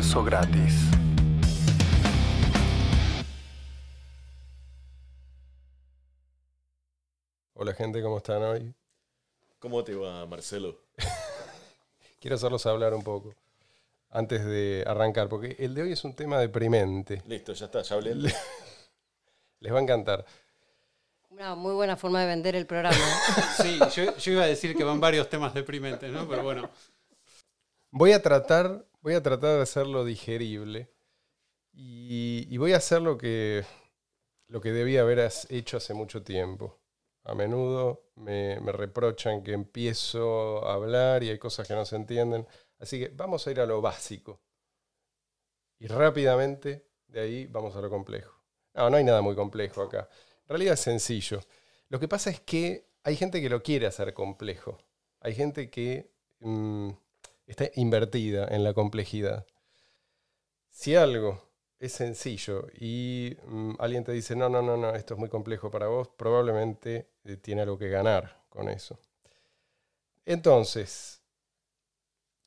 almuerzo gratis. Hola gente, ¿cómo están hoy? ¿Cómo te va, Marcelo? Quiero hacerlos hablar un poco antes de arrancar, porque el de hoy es un tema deprimente. Listo, ya está, ya hablé. Les va a encantar. Una muy buena forma de vender el programa. ¿eh? sí, yo, yo, iba a decir que van varios temas deprimentes, ¿no? Pero bueno. Voy a tratar Voy a tratar de hacerlo digerible y, voy a hacer lo que, lo que debía haber hecho hace mucho tiempo. A menudo me, reprochan que empiezo a hablar y hay cosas que no se entienden. Así que vamos a ir a lo básico. Y rápidamente de ahí vamos a lo complejo. No, no hay nada muy complejo acá. En realidad es sencillo. Lo que pasa es que hay gente que lo quiere hacer complejo. Hay gente que mm, está invertida en la complejidad. Si algo es sencillo y mm, alguien te dice, no, no, no, no, esto es muy complejo para vos, probablemente eh, tiene algo que ganar con eso. Entonces,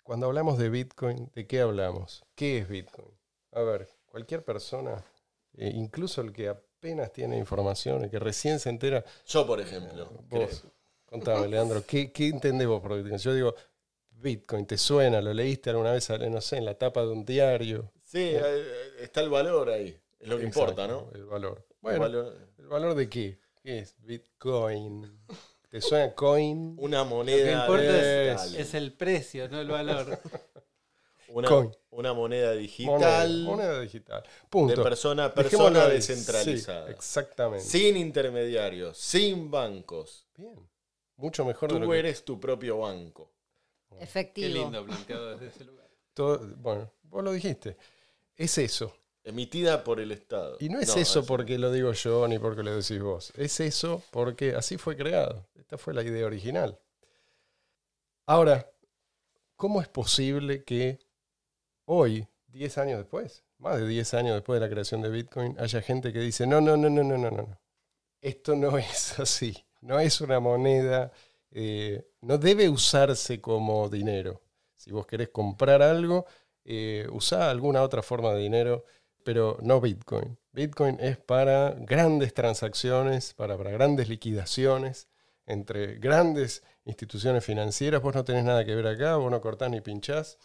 cuando hablamos de Bitcoin, ¿de qué hablamos? ¿Qué es Bitcoin? A ver, cualquier persona, eh, incluso el que apenas tiene información, el que recién se entera. Yo, por ejemplo. Vos, contame, Leandro, ¿qué, ¿qué entendés vos por Bitcoin? Yo digo, Bitcoin, ¿te suena? ¿Lo leíste alguna vez, no sé, en la tapa de un diario? Sí, eh. Eh, eh, está el valor ahí, es lo que importa, ¿no? El valor. Bueno, el valor, de qué? ¿Qué es Bitcoin? ¿Te suena coin? Una moneda. Lo que importa es, el precio, no el valor. Una, moneda digital. Una moneda, digital. Punto. De persona persona descentralizada. exactamente. Sin intermediarios, sin bancos. Bien. Mucho mejor Tú eres tu propio banco. Efectivo. Qué lindo planteado desde ese lugar. bueno, vos lo dijiste. Es eso. Emitida por el Estado. Y no es eso porque lo digo yo ni porque lo decís vos. Es eso porque así fue creado. Esta fue la idea original. Ahora, ¿cómo es posible que hoy, 10 años después, más de 10 años después de la creación de Bitcoin, haya gente que dice, no, no, no, no, no, no, no. Esto no es así. No es una moneda eh, no debe usarse como dinero. Si vos querés comprar algo, eh, usá alguna otra forma de dinero, pero no Bitcoin. Bitcoin es para grandes transacciones, para, grandes liquidaciones entre grandes instituciones financieras. Vos no tenés nada que ver acá, vos no cortás ni pinchás.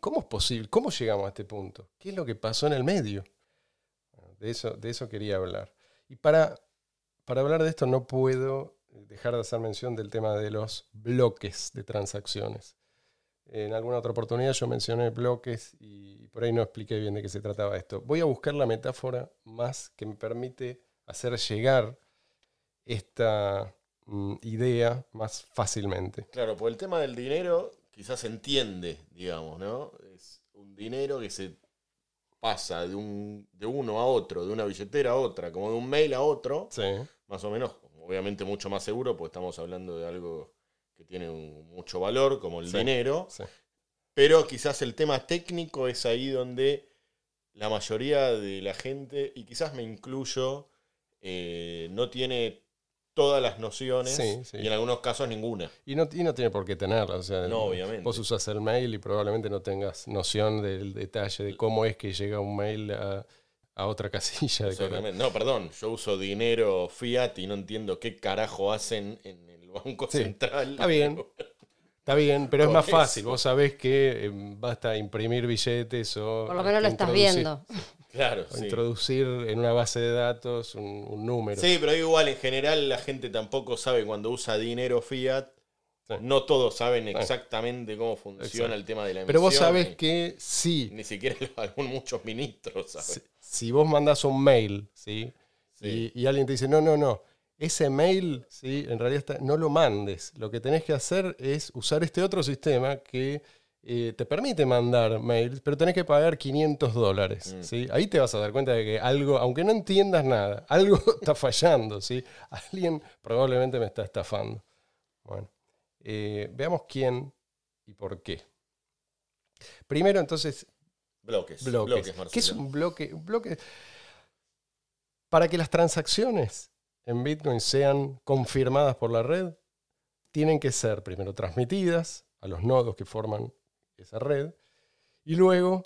¿Cómo es posible? ¿Cómo llegamos a este punto? ¿Qué es lo que pasó en el medio? De eso, de eso quería hablar. Y para, para hablar de esto no puedo eh, dejar de hacer mención del tema de los bloques de transacciones. En alguna otra oportunidad yo mencioné bloques y por ahí no expliqué bien de qué se trataba esto. Voy a buscar la metáfora más que me permite hacer llegar esta mm, idea más fácilmente. Claro, por pues el tema del dinero quizás se entiende, digamos, ¿no? Es un dinero que se pasa de, un, de uno a otro, de una billetera a otra, como de un mail a otro, más o menos obviamente mucho más seguro, porque estamos hablando de algo que tiene mucho valor, como el dinero. Pero quizás el tema técnico es ahí donde la mayoría de la gente, y quizás me incluyo, eh, no tiene todas las nociones y en algunos casos ninguna. Y no, tiene por qué tenerlas. no, obviamente. Vos usas el mail y probablemente no tengas noción del detalle de cómo es que llega un mail a, a otra casilla de No, perdón, yo uso dinero fiat y no entiendo qué carajo hacen en el Banco Central. Está bien. Está bien, pero es más fácil. Vos sabés que em, basta imprimir billetes o. Por lo menos lo estás viendo. Claro, Introducir en una base de datos un, número. Sí, pero igual en general la gente tampoco sabe cuando usa dinero fiat. No todos saben ah. exactamente cómo funciona el tema de la emisión. Pero vos sabés que sí. Ni siquiera muchos ministros saben si vos mandas un mail, ¿sí? Y, alguien te dice, no, no, no, ese mail, ¿sí? En realidad no lo mandes. Lo que tenés que hacer es usar este otro sistema que eh, te permite mandar mails, pero tenés que pagar 500 dólares, mm. Ahí te vas a dar cuenta de que algo, aunque no entiendas nada, algo está fallando, ¿sí? Alguien probablemente me está estafando. Bueno, eh, veamos quién y por qué. Primero, entonces, Bloques. ¿Qué es un bloque? Un bloque. Para que las transacciones en Bitcoin sean confirmadas por la red, tienen que ser primero transmitidas a los nodos que forman esa red y luego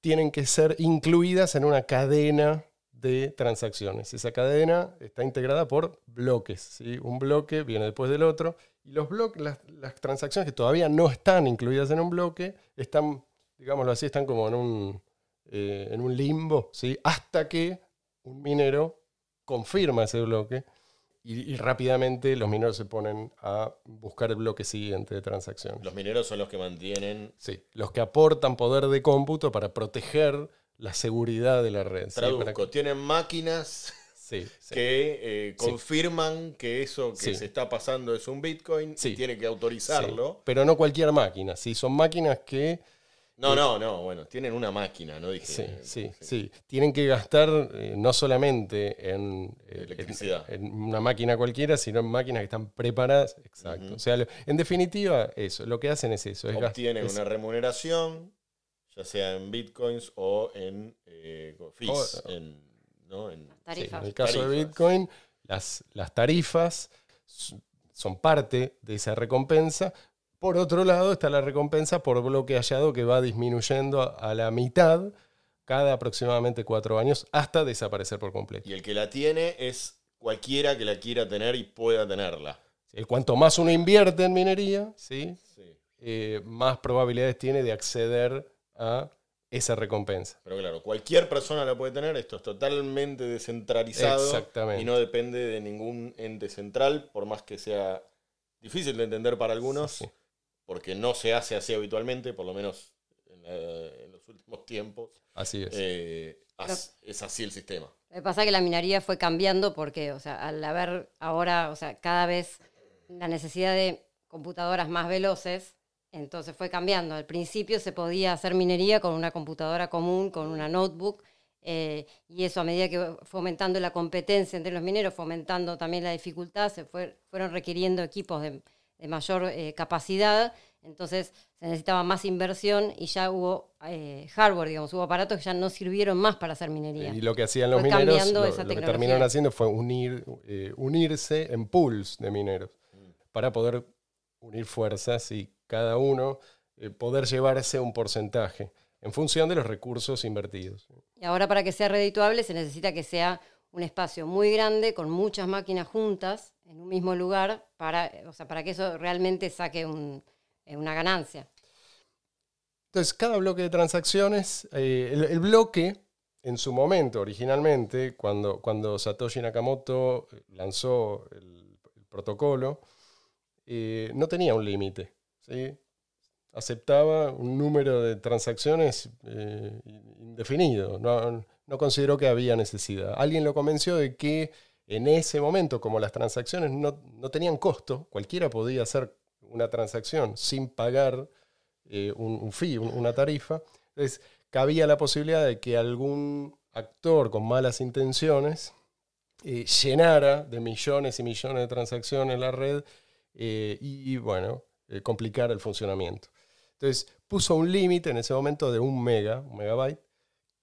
tienen que ser incluidas en una cadena de transacciones. Esa cadena está integrada por bloques. ¿sí? Un bloque viene después del otro y los bloques, las, las transacciones que todavía no están incluidas en un bloque están digámoslo así, están como en un, eh, en un limbo, ¿sí? Hasta que un minero confirma ese bloque y, rápidamente los mineros se ponen a buscar el bloque siguiente de transacción. Los mineros son los que mantienen... Sí, los que aportan poder de cómputo para proteger la seguridad de la red. Traduzco, tienen máquinas... que eh, confirman que eso que se está pasando es un Bitcoin y tiene que autorizarlo. Pero no cualquier máquina, sí, son máquinas que no, no, no, bueno, tienen una máquina, ¿no? Dije, sí, eh, sí, sí, Tienen que gastar eh, no solamente en, eh, Electricidad. En, una máquina cualquiera, sino en máquinas que están preparadas. Exacto. O sea, en definitiva, eso, lo que hacen es eso. Es Obtienen una remuneración, ya sea en bitcoins o en fees, en, ¿no? en, en el caso de bitcoin, las, las tarifas son parte de esa recompensa, por otro lado, está la recompensa por bloque hallado que va disminuyendo a la mitad cada aproximadamente cuatro años hasta desaparecer por completo. Y el que la tiene es cualquiera que la quiera tener y pueda tenerla. El cuanto más uno invierte en minería, ¿sí? Eh, más probabilidades tiene de acceder a esa recompensa. Pero claro, cualquier persona la puede tener, esto es totalmente descentralizado y no depende de ningún ente central, por más que sea difícil de entender para algunos porque no se hace así habitualmente, por lo menos en, los últimos tiempos. Así es. Eh, es así el sistema. Lo que pasa es que la minería fue cambiando porque, o sea, al haber ahora, o sea, cada vez la necesidad de computadoras más veloces, entonces fue cambiando. Al principio se podía hacer minería con una computadora común, con una notebook, eh, y eso a medida que fue aumentando la competencia entre los mineros, fomentando también la dificultad, se fue, fueron requiriendo equipos de de mayor eh, capacidad, entonces se necesitaba más inversión y ya hubo eh, hardware, digamos, hubo aparatos que ya no sirvieron más para hacer minería. Y lo que hacían los mineros, lo, que terminaron haciendo fue unir, eh, unirse en pools de mineros para poder unir fuerzas y cada uno poder llevarse un porcentaje en función de los recursos invertidos. Y ahora para que sea redituable se necesita que sea un espacio muy grande con muchas máquinas juntas en un mismo lugar para, o sea, para que eso realmente saque eh, una ganancia. Entonces, cada bloque de transacciones, eh, el, bloque en su momento, originalmente, cuando, cuando Satoshi Nakamoto eh, lanzó el, protocolo, no tenía un límite. Aceptaba un número de transacciones indefinido. No, no consideró que había necesidad. Alguien lo convenció de que en ese momento, como las transacciones no, tenían costo, cualquiera podía hacer una transacción sin pagar eh, un, fee, una tarifa. Entonces, cabía la posibilidad de que algún actor con malas intenciones eh, llenara de millones y millones de transacciones la red eh, y, bueno, complicara el funcionamiento. Entonces, puso un límite en ese momento de un mega, un megabyte,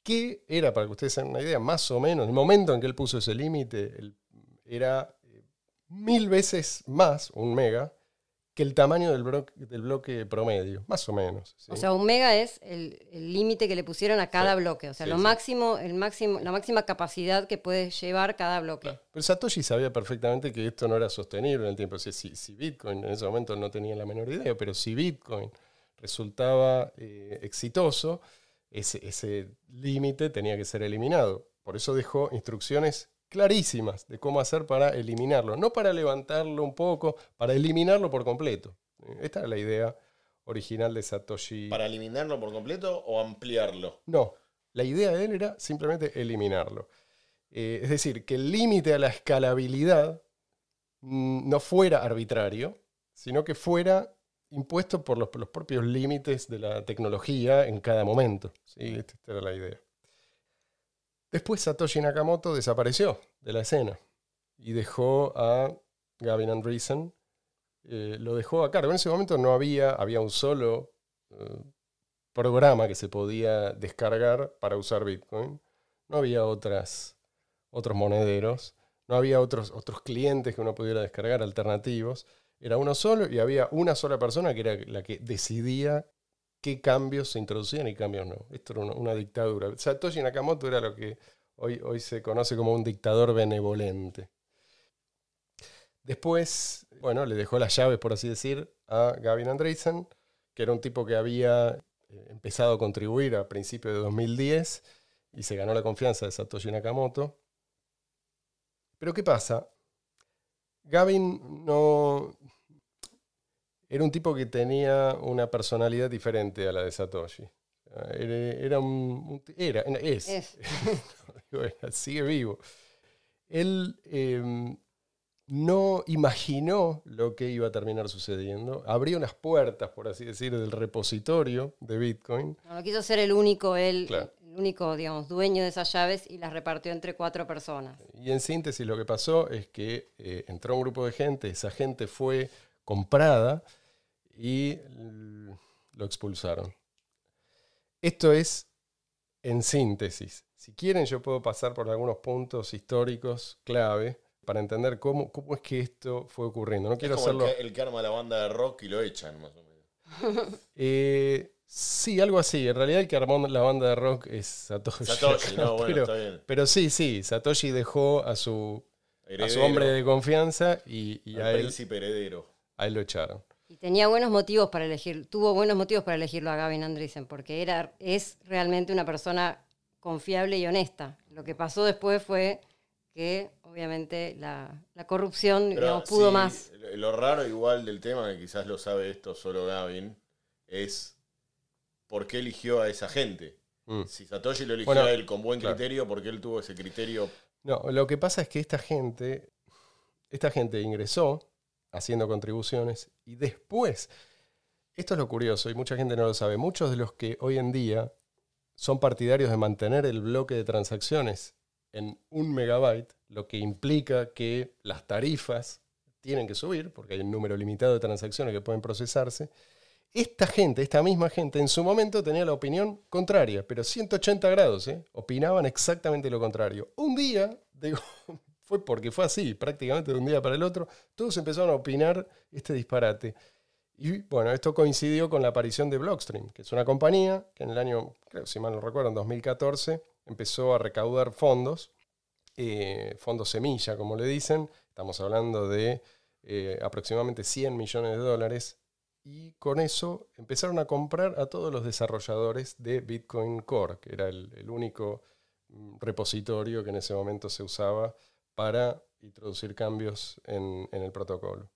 ¿Qué era, para que ustedes tengan una idea, más o menos, el momento en que él puso ese límite era eh, mil veces más, un mega, que el tamaño del, bloque promedio, más o menos. O sea, un mega es el límite que le pusieron a cada bloque, o sea, lo máximo, el máximo, la máxima capacidad que puede llevar cada bloque. Pero Satoshi sabía perfectamente que esto no era sostenible en el tiempo. si, Bitcoin, en ese momento no tenía la menor idea, pero si Bitcoin resultaba eh, exitoso, ese, límite tenía que ser eliminado. Por eso dejó instrucciones clarísimas de cómo hacer para eliminarlo, no para levantarlo un poco, para eliminarlo por completo. Eh, esta era la idea original de Satoshi. ¿Para eliminarlo por completo o ampliarlo? No, la idea de él era simplemente eliminarlo. Eh, es decir, que el límite a la escalabilidad no fuera arbitrario, sino que fuera impuesto por los, propios límites de la tecnología en cada momento. Esta era la idea. Después Satoshi Nakamoto desapareció de la escena y dejó a Gavin Andreessen, eh, lo dejó a cargo. En ese momento no había, un solo eh, programa que se podía descargar para usar Bitcoin. No había otros monederos, no había otros, otros clientes que uno pudiera descargar alternativos. Era uno solo y había una sola persona que era la que decidía qué cambios se introducían y cambios no. Esto era una, dictadura. Satoshi Nakamoto era lo que hoy, hoy se conoce como un dictador benevolente. Después, bueno, le dejó las llaves, por así decir, a Gavin Andreessen, que era un tipo que había eh, empezado a contribuir a principios de 2010 y se ganó la confianza de Satoshi Nakamoto. Pero ¿qué pasa? Gavin no... Era un tipo que tenía una personalidad diferente a la de Satoshi. Era un... Era, es. sigue vivo. Él em, no imaginó lo que iba a terminar sucediendo. Abrió unas puertas, por así decir, del repositorio de Bitcoin. No, no quiso ser el único él claro el único, digamos, dueño de esas llaves y las repartió entre cuatro personas. Y en síntesis lo que pasó es que eh, entró un grupo de gente, esa gente fue comprada y lo expulsaron. Esto es en síntesis. Si quieren yo puedo pasar por algunos puntos históricos clave para entender cómo, cómo es que esto fue ocurriendo. No quiero como hacerlo... El que, el la banda de rock y lo echan, más o menos. Eh, Sí, algo así. En realidad el que armó la banda de rock es Satoshi. Satoshi, no, bueno, pero, está bien. Pero sí, sí, Satoshi dejó a su, hombre de confianza y, a él. príncipe Peredero A él lo echaron. Y tenía buenos motivos para elegir, tuvo buenos motivos para elegirlo a Gavin Andresen, porque era, es realmente una persona confiable y honesta. Lo que pasó después fue que obviamente la, corrupción no pudo más. Lo raro igual del tema, que quizás lo sabe esto solo Gavin, es por qué eligió a esa gente. Mm. Si Satoshi lo eligió a él con buen criterio, porque él tuvo ese criterio? No, lo que pasa es que esta gente, esta gente ingresó haciendo contribuciones y después, esto es lo curioso y mucha gente no lo sabe, muchos de los que hoy en día son partidarios de mantener el bloque de transacciones en un megabyte, lo que implica que las tarifas tienen que subir, porque hay un número limitado de transacciones que pueden procesarse, esta gente, esta misma gente, en su momento tenía la opinión contraria, pero 180 grados, ¿eh? opinaban exactamente lo contrario. Un día, fue porque fue así, prácticamente de un día para el otro, todos empezaron a opinar este disparate. Y bueno, esto coincidió con la aparición de Blockstream, que es una compañía que en el año, creo, si mal no recuerdo, en 2014, empezó a recaudar fondos, eh, fondos semilla, como le dicen. Estamos hablando de eh, aproximadamente 100 millones de dólares y con eso empezaron a comprar a todos los desarrolladores de Bitcoin Core, que era el, único mm, repositorio que en ese momento se usaba para introducir cambios en, el protocolo.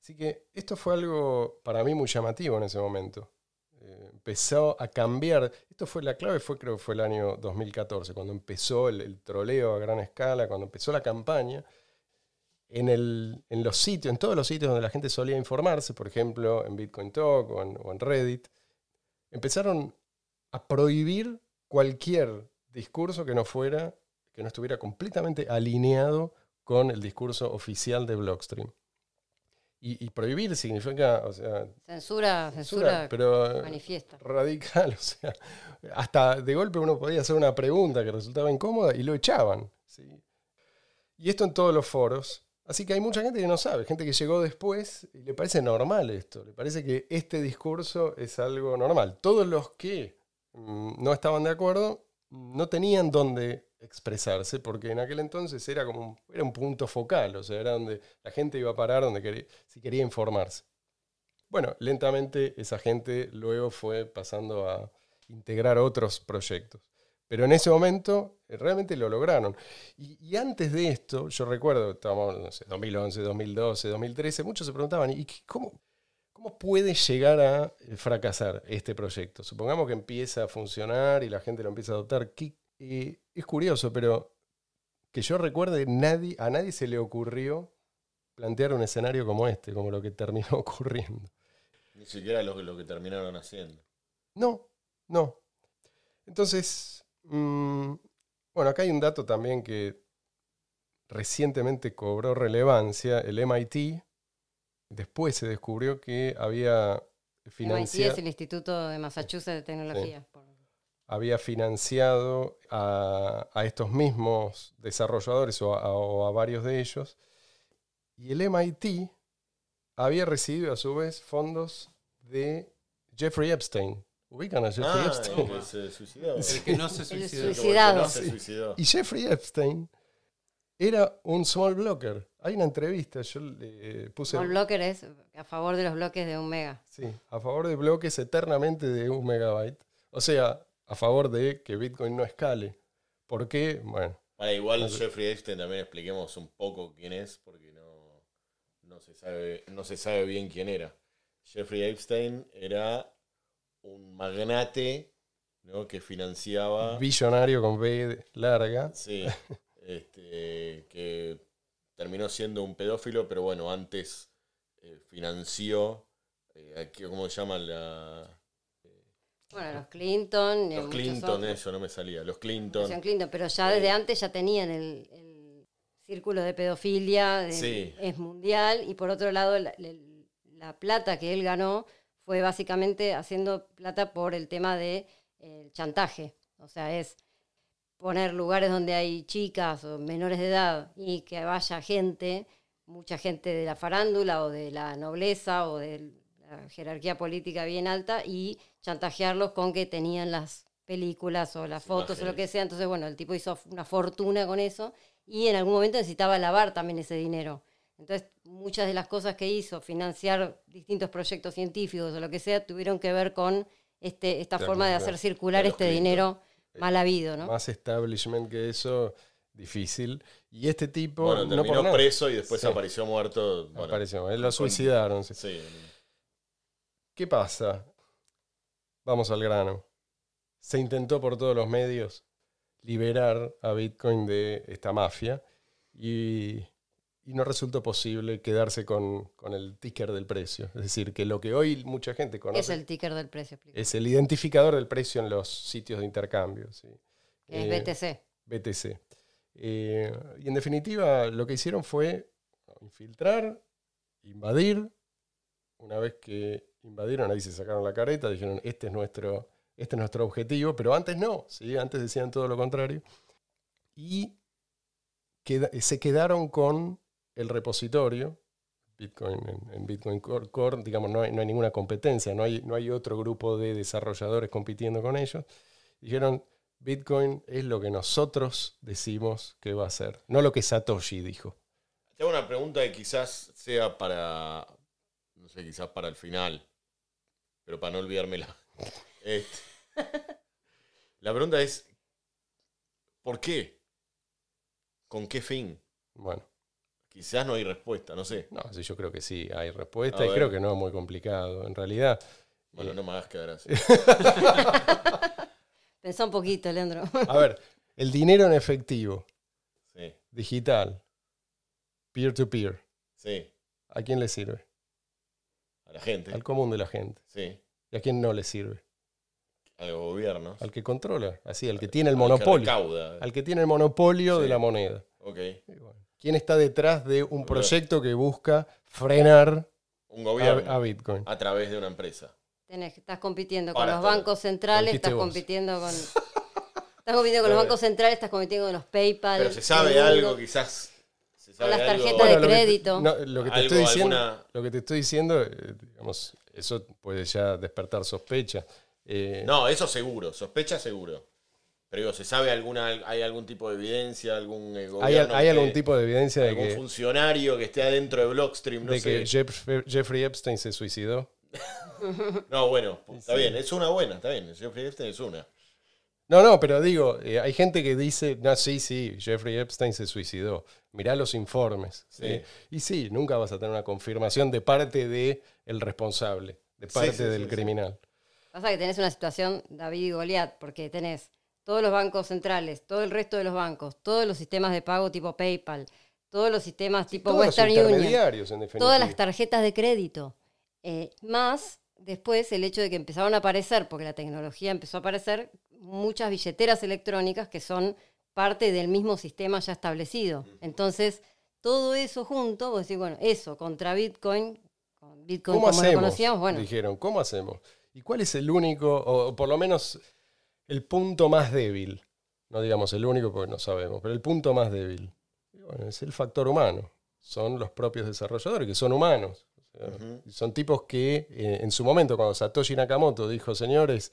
Así que esto fue algo para mí muy llamativo en ese momento. Eh, empezó a cambiar, esto fue la clave, fue creo que fue el año 2014, cuando empezó el troleo a gran escala, cuando empezó la campaña, en, los sitios, en todos los sitios donde la gente solía informarse, por ejemplo, en Bitcoin Talk o en, Reddit, empezaron a prohibir cualquier discurso que no fuera, que no estuviera completamente alineado con el discurso oficial de Blockstream. Y, prohibir significa, o sea... Censura, censura, eh, manifiesta. Radical, o sea, hasta de golpe uno podía hacer una pregunta que resultaba incómoda y lo echaban. Y esto en todos los foros. Así que hay mucha gente que no sabe, gente que llegó después y le parece normal esto, le parece que este discurso es algo normal. Todos los que mm, no estaban de acuerdo no tenían dónde expresarse porque en aquel entonces era como un, era un punto focal, o sea, era donde la gente iba a parar, donde si quería informarse. Bueno, lentamente esa gente luego fue pasando a integrar otros proyectos. Pero en ese momento eh, realmente lo lograron. Y, antes de esto, yo recuerdo, estábamos, no sé, 2011, 2012, 2013, muchos se preguntaban, ¿y cómo, cómo puede llegar a eh, fracasar este proyecto? Supongamos que empieza a funcionar y la gente lo empieza a adoptar. Eh, es curioso, pero que yo recuerde, nadie, a nadie se le ocurrió plantear un escenario como este, como lo que terminó ocurriendo. Ni siquiera lo que terminaron haciendo. No, no. Entonces, Mm, bueno, acá hay un dato también que recientemente cobró relevancia, el MIT. Después se descubrió que había financiado... el Instituto de Massachusetts de Tecnología. Había financiado a, estos mismos desarrolladores o a varios de ellos. Y el MIT había recibido a su vez fondos de Jeffrey Epstein, Ubican a Jeffrey ah, Epstein. Pues, eh, el que no se suicidó. Y Jeffrey Epstein era un small blocker. Hay una entrevista, yo eh, puse... Small blocker es a favor de los bloques de un mega. Sí, a favor de bloques eternamente de un megabyte. O sea, a favor de que Bitcoin no escale. ¿Por qué? Bueno. Para igual Jeffrey Epstein también expliquemos un poco quién es, porque no, se, sabe, no se sabe bien quién era. Jeffrey Epstein era un magnate que financiaba. Billonario con B larga. Sí. Este, que terminó siendo un pedófilo, pero bueno, antes eh, financió. Eh, ¿Cómo se llama la.? Eh, bueno, los Clinton. Los Clinton, eso no me salía. Los Clinton. pero ya desde antes ya tenían el, círculo de pedofilia, sí. es mundial, y por otro lado, la, plata que él ganó fue básicamente haciendo plata por el tema del de, chantaje. O sea, es poner lugares donde hay chicas o menores de edad y que vaya gente, mucha gente de la farándula o de la nobleza o de la jerarquía política bien alta y chantajearlos con que tenían las películas o las fotos o lo que sea. Entonces, bueno, el tipo hizo una fortuna con eso y en algún momento necesitaba lavar también ese dinero. Entonces, muchas de las cosas que hizo, financiar distintos proyectos científicos o lo que sea, tuvieron que ver con este, esta forma de hacer circular este dinero eh, mal habido. ¿no? Más establishment que eso, difícil. Y este tipo. Bueno, terminó preso y después apareció muerto. apareció, eh, lo suicidaron. Sí. sí. ¿Qué pasa? Vamos al grano. Se intentó por todos los medios liberar a Bitcoin de esta mafia y y no resultó posible quedarse con, el ticker del precio. Es decir, que lo que hoy mucha gente conoce... Es el ticker del precio. Es el identificador del precio en los sitios de intercambio. ¿sí? Es eh, BTC. BTC. Eh, y en definitiva, lo que hicieron fue infiltrar, invadir. Una vez que invadieron, ahí se sacaron la careta, dijeron, este es nuestro, este nuestro objetivo, pero antes no, ¿sí? antes decían todo lo contrario. Y se quedaron con el repositorio, Bitcoin, en, Bitcoin Core, digamos, no hay, ninguna competencia, no hay, no hay otro grupo de desarrolladores compitiendo con ellos. Dijeron, Bitcoin es lo que nosotros decimos que va a ser, no lo que Satoshi dijo. Te una pregunta que quizás sea para, no sé, quizás para el final, pero para no olvidármela. Eh, la pregunta es, ¿por qué? ¿Con qué fin? Bueno quizás no hay respuesta, no sé. No, sí, yo creo que sí, hay respuesta y creo que no es muy complicado. En realidad. Bueno, eh. no me hagas ahora así. Pensá un poquito, Leandro. A ver, el dinero en efectivo, sí. digital, peer-to-peer, sí. ¿a quién le sirve? A la gente. Al común de la gente. Sí. ¿Y a quién no le sirve? Al gobierno. Al que controla, así, al que tiene el monopolio. al que tiene el monopolio de la moneda. Ok quién está detrás de un proyecto que busca frenar a, Bitcoin. A través de una empresa. estás compitiendo con los bancos centrales, estás compitiendo con. Estás compitiendo con los bancos centrales, estás compitiendo con los PayPal. Pero se sabe algo, quizás. con las tarjetas de crédito. Lo que, te estoy diciendo, eh, digamos, eso puede ya despertar sospecha. Eh, no, eso seguro, sospecha seguro. Pero digo, ¿se sabe alguna, hay algún tipo de evidencia, algún eh, gobierno? ¿Hay, algún tipo de evidencia de algún funcionario que esté adentro de Blockstream, no de que Jeffrey Epstein se suicidó? no, bueno, pues, está bien, es una buena, está bien, Jeffrey Epstein es una. No, no, pero digo, eh, hay gente que dice, no, sí, sí, Jeffrey Epstein se suicidó. Mirá los informes. Y sí, nunca vas a tener una confirmación de parte del el responsable, de parte del criminal. Pasa que tenés una situación, David y Goliat, porque tenés todos los bancos centrales, todo el resto de los bancos, todos los sistemas de pago tipo PayPal, todos los sistemas tipo Western Union, todas las tarjetas de crédito, eh, más después el hecho de que empezaron a aparecer, porque la tecnología empezó a aparecer, muchas billeteras electrónicas que son parte del mismo sistema ya establecido. Entonces, todo eso junto, vos decís, bueno, eso contra Bitcoin, Bitcoin como lo conocíamos, bueno. Dijeron, ¿cómo hacemos? ¿Y cuál es el único, o por lo menos el punto más débil. No digamos el único porque no sabemos, pero el punto más débil. es el factor humano. Son los propios desarrolladores, que son humanos. Son tipos que eh, en su momento, cuando Satoshi Nakamoto dijo, señores,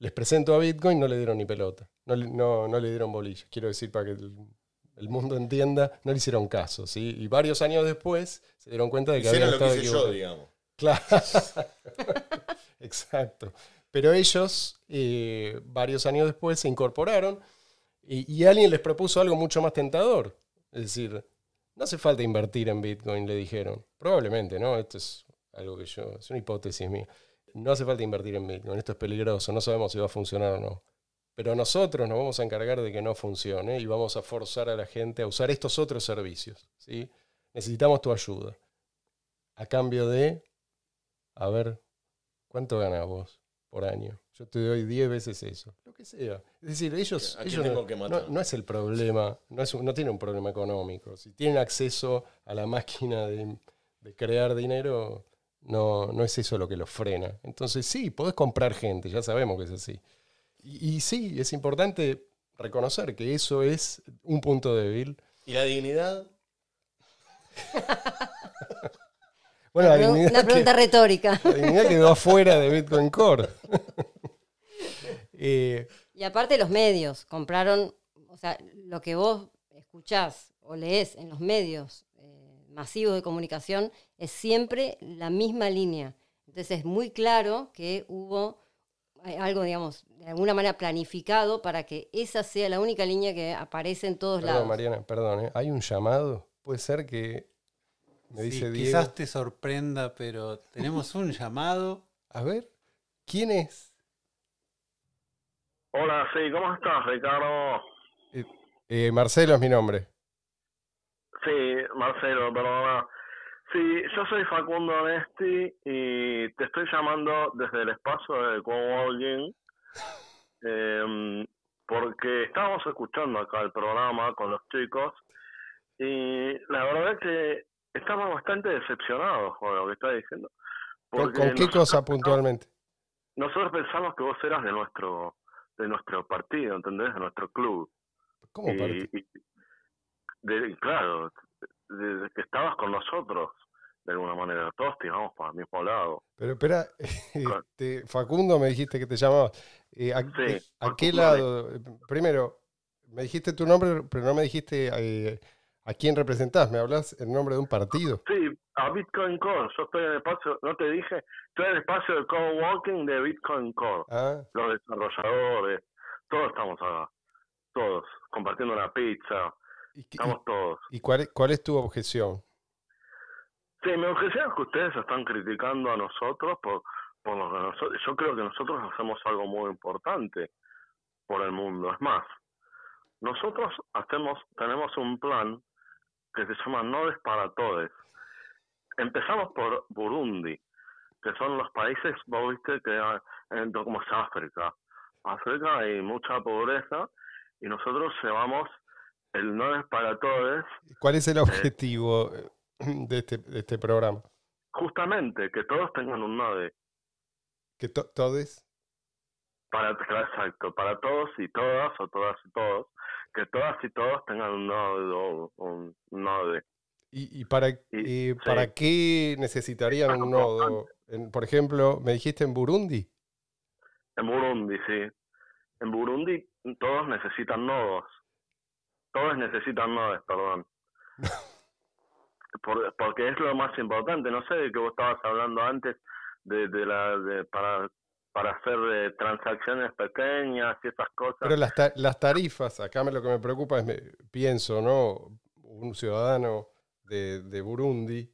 les presento a Bitcoin, no le dieron ni pelota, no, no, le dieron bolilla. Quiero decir, para que el, mundo entienda, no le hicieron caso. Y varios años después se dieron cuenta de que... Hicieron habían lo que hice yo, digamos. Claro. Exacto. Pero ellos, eh, varios años después, se incorporaron y, alguien les propuso algo mucho más tentador. Es decir, no hace falta invertir en Bitcoin, le dijeron. Probablemente, ¿no? Esto es algo que yo, es una hipótesis mía. No hace falta invertir en Bitcoin, esto es peligroso, no sabemos si va a funcionar o no. Pero nosotros nos vamos a encargar de que no funcione y vamos a forzar a la gente a usar estos otros servicios. ¿sí? Necesitamos tu ayuda. A cambio de, a ver, ¿cuánto ganas vos? por año. Yo te doy 10 veces eso, lo que sea. Es decir, ellos, no, es el problema, no, no tienen un problema económico. Si tienen acceso a la máquina de, crear dinero, no, no es eso lo que los frena. Entonces sí, podés comprar gente, ya sabemos que es así. Y, y sí, es importante reconocer que eso es un punto débil. ¿Y la dignidad? Bueno, la, una pregunta retórica. La dignidad quedó afuera de Bitcoin Core. Eh, y aparte los medios compraron, o sea, lo que vos escuchás o lees en los medios eh, masivos de comunicación es siempre la misma línea. Entonces es muy claro que hubo eh, algo, digamos, de alguna manera planificado para que esa sea la única línea que aparece en todos lados. Mariana, perdón, hay un llamado. Puede ser que Quizás te sorprenda, pero tenemos un llamado. A ver, ¿quién es? Hola, sí, ¿cómo estás, Ricardo? Eh, eh, Marcelo es mi nombre. Sí, Marcelo, perdona. Sí, yo soy Facundo Nesti y te estoy llamando desde el espacio de Coworking em, porque estábamos escuchando acá el programa con los chicos y la verdad es que estamos bastante decepcionados con lo que está diciendo. ¿Con qué cosa puntualmente? Nosotros pensamos que vos eras de nuestro de nuestro partido, ¿entendés? De nuestro club. ¿Cómo y, de, claro, desde que estabas con nosotros, de alguna manera. Todos íbamos para mi mismo lado. Pero espera, este, Facundo me dijiste que te llamabas. Eh, eh, ¿a qué lado? Primero, me dijiste tu nombre, pero no me dijiste... Eh, ¿A quién representás? Me hablas en nombre de un partido. Sí, a Bitcoin Core. Yo estoy en el espacio, no te dije, estoy en el espacio de coworking de Bitcoin Core. Ah. Los desarrolladores, todos estamos acá. Todos, compartiendo una pizza. estamos todos. ¿Y cuál, cuál es tu objeción? Sí, mi objeción es que ustedes están criticando a nosotros por, por nosotros. Yo creo que nosotros hacemos algo muy importante por el mundo. Es más, nosotros hacemos, tenemos un plan que se llama Nodes para Todes. Empezamos por Burundi, que son los países, vos viste, que en, como es África. África hay mucha pobreza y nosotros llevamos el Nodes para Todes. ¿Cuál es el eh, objetivo eh, este, de, este, programa? Justamente, que todos tengan un node. ¿Que todes? Para, exacto, para todos y todas, o todas y todos, que todas y todos tengan un nodo, un, ¿Y, y para, y, para qué necesitarían un nodo? por ejemplo, me dijiste en Burundi. En Burundi, sí. En Burundi todos necesitan nodos. Todos necesitan nodos, perdón. porque es lo más importante. No sé de qué vos estabas hablando antes de, de la de, para para hacer eh, transacciones pequeñas y esas cosas. Pero las, tarifas, acá me, lo que me preocupa es, pienso, ¿no? Un ciudadano de, de Burundi,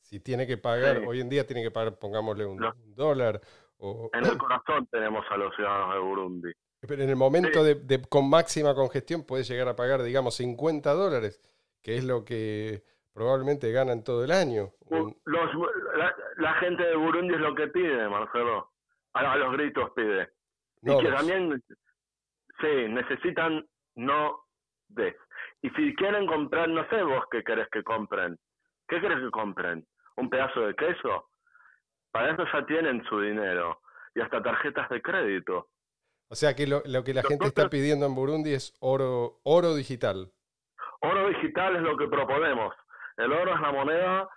si tiene que pagar, hoy en día tiene que pagar, pongámosle un, dólar. O... En el corazón tenemos a los ciudadanos de Burundi. Pero en el momento de, con máxima congestión puede llegar a pagar, digamos, 50 dólares, que es lo que probablemente ganan todo el año. Los, la, la gente de Burundi es lo que pide, Marcelo a, los gritos pide. y que también, sí, necesitan no de. Y si quieren comprar, no sé vos qué querés que compren. ¿Qué querés que compren? ¿Un pedazo de queso? Para eso ya tienen su dinero y hasta tarjetas de crédito. O sea que lo, que la gente está pidiendo en Burundi es oro, oro digital. Oro digital es lo que proponemos. El oro es la moneda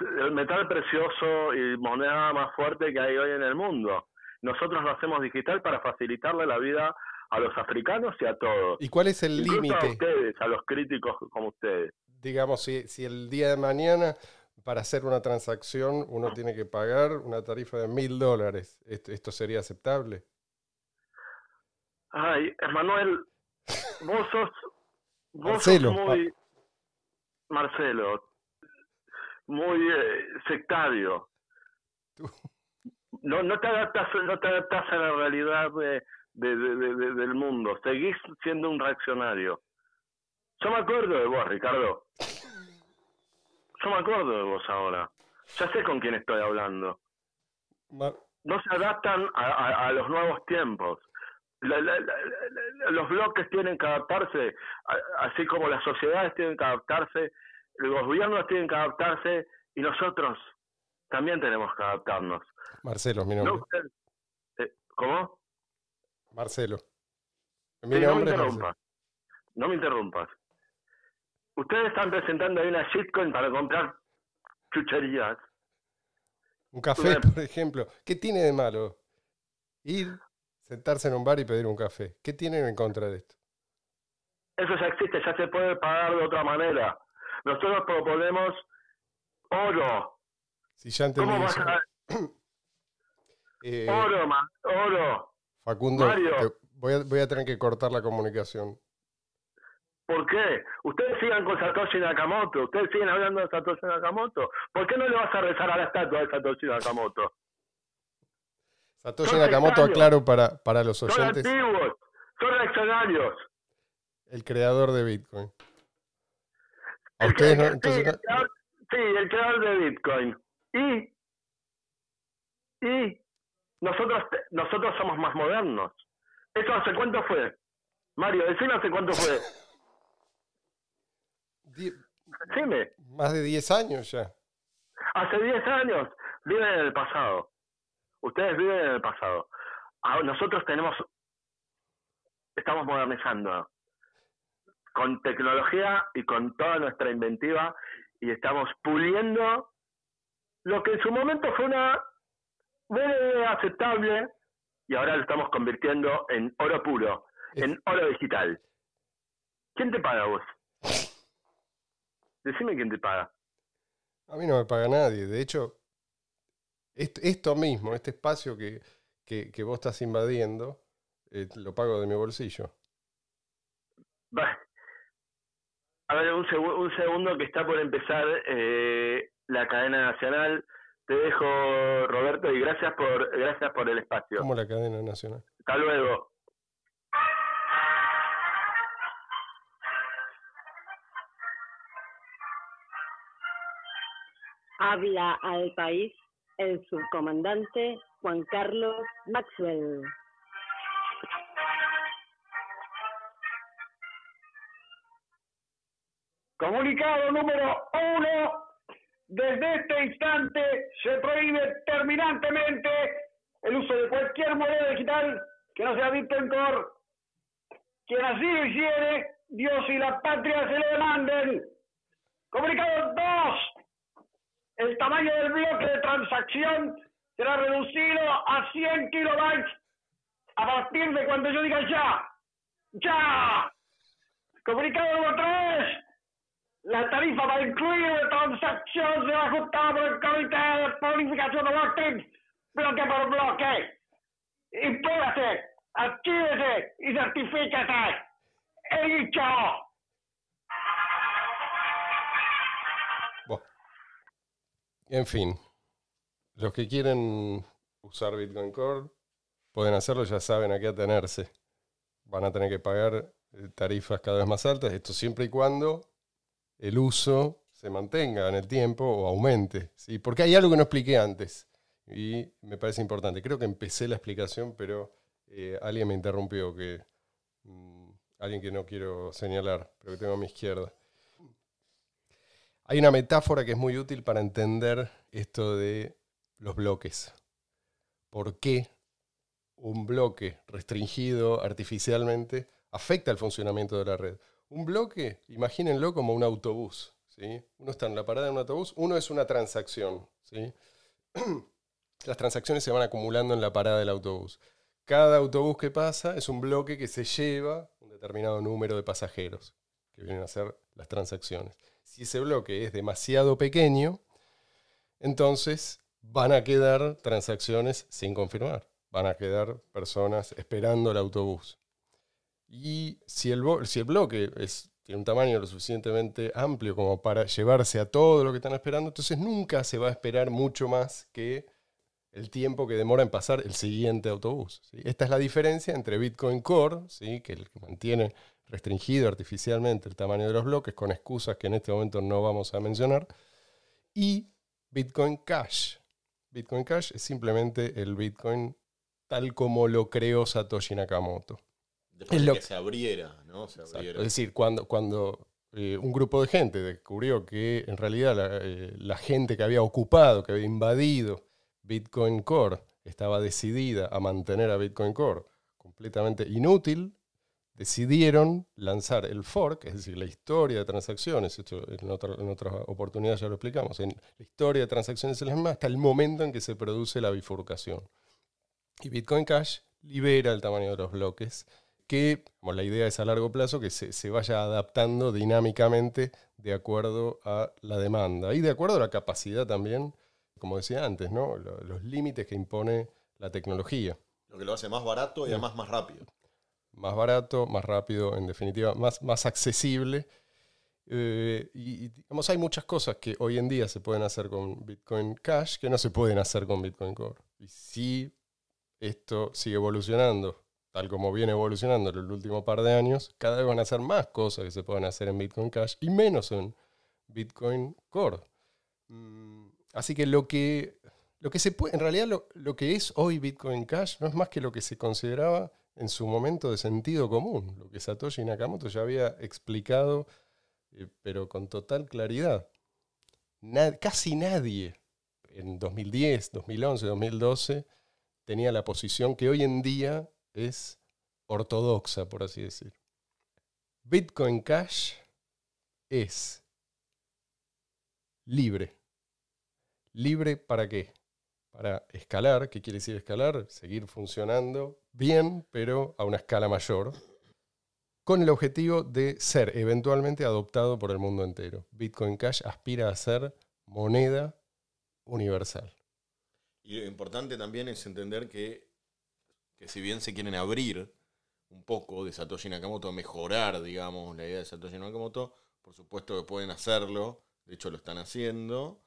el metal precioso y moneda más fuerte que hay hoy en el mundo. Nosotros lo hacemos digital para facilitarle la vida a los africanos y a todos. ¿Y cuál es el límite? A ustedes, a los críticos como ustedes. Digamos, si, si el día de mañana para hacer una transacción uno ah. tiene que pagar una tarifa de mil dólares, ¿esto sería aceptable? Ay, Manuel, vos sos, Marcelo, sos muy... Marcelo, muy eh, sectario. No, no te adaptas, no te adaptas a la realidad de, del mundo, seguís siendo un reaccionario. Yo me acuerdo de vos, Ricardo. Yo me acuerdo de vos ahora. Ya sé con quién estoy hablando. No, se adaptan a, a, los nuevos tiempos. los bloques tienen que adaptarse, así como las sociedades tienen que adaptarse los gobiernos tienen que adaptarse y nosotros también tenemos que adaptarnos. Marcelo, mi nombre. Eh, ¿Cómo? Marcelo. no me interrumpas. No me interrumpas. Ustedes están presentando ahí una shitcoin para comprar chucherías. Un café, por ejemplo. ¿Qué tiene de malo? Ir, sentarse en un bar y pedir un café. ¿Qué tienen en contra de esto? Eso ya existe, ya se puede pagar de otra manera. Nosotros proponemos oro. Si ya entendí eh, oro, man. oro. Facundo, voy, a, voy a tener que cortar la comunicación. ¿Por qué? Ustedes sigan con Satoshi Nakamoto, ustedes siguen hablando de Satoshi Nakamoto. ¿Por qué no le vas a rezar a la estatua de Satoshi Nakamoto? Satoshi Nakamoto, aclaro para, para los oyentes. Son antiguos, son reaccionarios. El creador de Bitcoin sí, el creador, de Bitcoin. Y, y nosotros, nosotros somos más modernos. ¿Eso hace cuánto fue? Mario, decime hace cuánto fue. decime. Más de 10 años ya. Hace 10 años. Viven en el pasado. Ustedes viven en el pasado. Ah, nosotros tenemos. Estamos modernizando con tecnología y con toda nuestra inventiva y estamos puliendo lo que en su momento fue una buena idea aceptable y ahora lo estamos convirtiendo en oro puro, en oro digital. ¿Quién te paga vos? Decime quién te paga. A mí no me paga nadie. De hecho, esto mismo, este espacio que, que, vos estás invadiendo, eh, lo pago de mi bolsillo. Va. A ver, un, segundo que está por empezar eh, la cadena nacional. Te dejo, Roberto, y gracias por, gracias por el espacio. Como la cadena nacional. Hasta luego. Habla al país el subcomandante Juan Carlos Maxwell. Comunicado número uno. Desde este instante se prohíbe terminantemente el uso de cualquier modelo digital que no sea Bittencourt. Quien así lo hiciere, Dios y la patria se lo demanden. Comunicado dos, El tamaño del bloque de transacción será reducido a 100 kilobytes a partir de cuando yo diga ya. ¡Ya! Comunicado número tres, la tarifa va a incluir transacciones de ajustada por el Comité de Planificación de bloque por bloque. Impúrase, actívese y certifícate. He En fin, los que quieren usar Bitcoin Core pueden hacerlo, ya saben a qué atenerse. Van a tener que pagar eh, tarifas cada vez más altas, esto siempre y cuando el uso se mantenga en el tiempo o aumente. ¿sí? Porque hay algo que no expliqué antes y me parece importante. Creo que empecé la explicación, pero eh, alguien me interrumpió, que, mm, alguien que no quiero señalar, pero que tengo a mi izquierda. Hay una metáfora que es muy útil para entender esto de los bloques. ¿Por qué un bloque restringido artificialmente afecta el funcionamiento de la red? Un bloque, imagínenlo como un autobús. Uno está en la parada de un autobús, uno es una transacción. Las transacciones se van acumulando en la parada del autobús. Cada autobús que pasa es un bloque que se lleva un determinado número de pasajeros que vienen a hacer las transacciones. Si ese bloque es demasiado pequeño, entonces van a quedar transacciones sin confirmar. Van a quedar personas esperando el autobús. Y si el, bloque es, tiene un tamaño lo suficientemente amplio como para llevarse a todo lo que están esperando, entonces nunca se va a esperar mucho más que el tiempo que demora en pasar el siguiente autobús. Esta es la diferencia entre Bitcoin Core, ¿sí? el que mantiene restringido artificialmente el tamaño de los bloques con excusas que en este momento no vamos a mencionar, y Bitcoin Cash. Bitcoin Cash es simplemente el Bitcoin tal como lo creó Satoshi Nakamoto es que se abriera, ¿no? Es decir, cuando, cuando eh, un grupo de gente descubrió que en realidad eh, la, gente que había ocupado, que había invadido Bitcoin Core, estaba decidida a mantener a Bitcoin Core completamente inútil, decidieron lanzar el fork, es decir, la historia de transacciones, en, otras oportunidades ya lo explicamos, en la historia de transacciones es la misma hasta el momento en que se produce la bifurcación. Y Bitcoin Cash libera el tamaño de los bloques que la idea es a largo plazo que se, se, vaya adaptando dinámicamente de acuerdo a la demanda y de acuerdo a la capacidad también, como decía antes, ¿no? los, límites que impone la tecnología. Lo que lo hace más barato y además más rápido. Más barato, más rápido, en definitiva, más, más accesible. Eh, y, y, hay muchas cosas que hoy en día se pueden hacer con Bitcoin Cash que no se pueden hacer con Bitcoin Core. Y si esto sigue evolucionando tal como viene evolucionando en los últimos par de años, cada vez van a hacer más cosas que se pueden hacer en Bitcoin Cash y menos en Bitcoin Core. Mm, así que lo que, lo que se puede, en realidad lo, que es hoy Bitcoin Cash no es más que lo que se consideraba en su momento de sentido común, lo que Satoshi Nakamoto ya había explicado, eh, pero con total claridad. casi nadie en 2010, 2011, 2012 tenía la posición que hoy en día es ortodoxa, por así decir. Bitcoin Cash es libre. ¿Libre para qué? Para escalar. ¿Qué quiere decir escalar? Seguir funcionando bien, pero a una escala mayor, con el objetivo de ser eventualmente adoptado por el mundo entero. Bitcoin Cash aspira a ser moneda universal. Y lo importante también es entender que que si bien se quieren abrir un poco de Satoshi Nakamoto, mejorar, digamos, la idea de Satoshi Nakamoto, por supuesto que pueden hacerlo, de hecho lo están haciendo,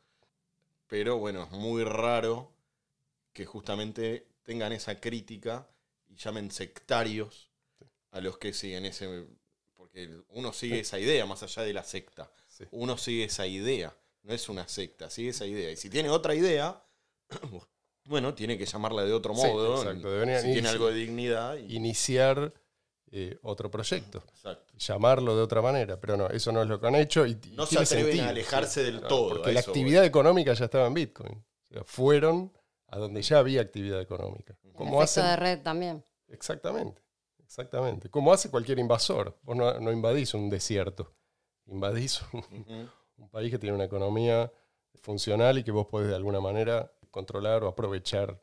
pero bueno, es muy raro que justamente tengan esa crítica y llamen sectarios a los que siguen ese, porque uno sigue esa idea más allá de la secta, uno sigue esa idea, no es una secta, sigue esa idea, y si tiene otra idea, bueno, tiene que llamarla de otro modo. exacto, si tiene algo de dignidad. Iniciar eh, otro proyecto. Exacto. Llamarlo de otra manera, pero no, eso no es lo que han hecho. Y, no se atreven a alejarse del todo. Porque la actividad económica ya estaba en Bitcoin. O sea, fueron a donde ya había actividad económica. Como hace de red también. Exactamente, exactamente. Como hace cualquier invasor. Vos no, invadís un desierto, invadís un, un país que tiene una economía funcional y que vos podés de alguna manera controlar o aprovechar.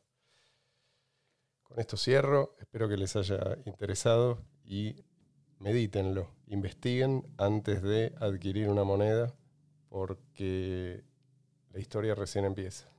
Con esto cierro, espero que les haya interesado y medítenlo, investiguen antes de adquirir una moneda porque la historia recién empieza.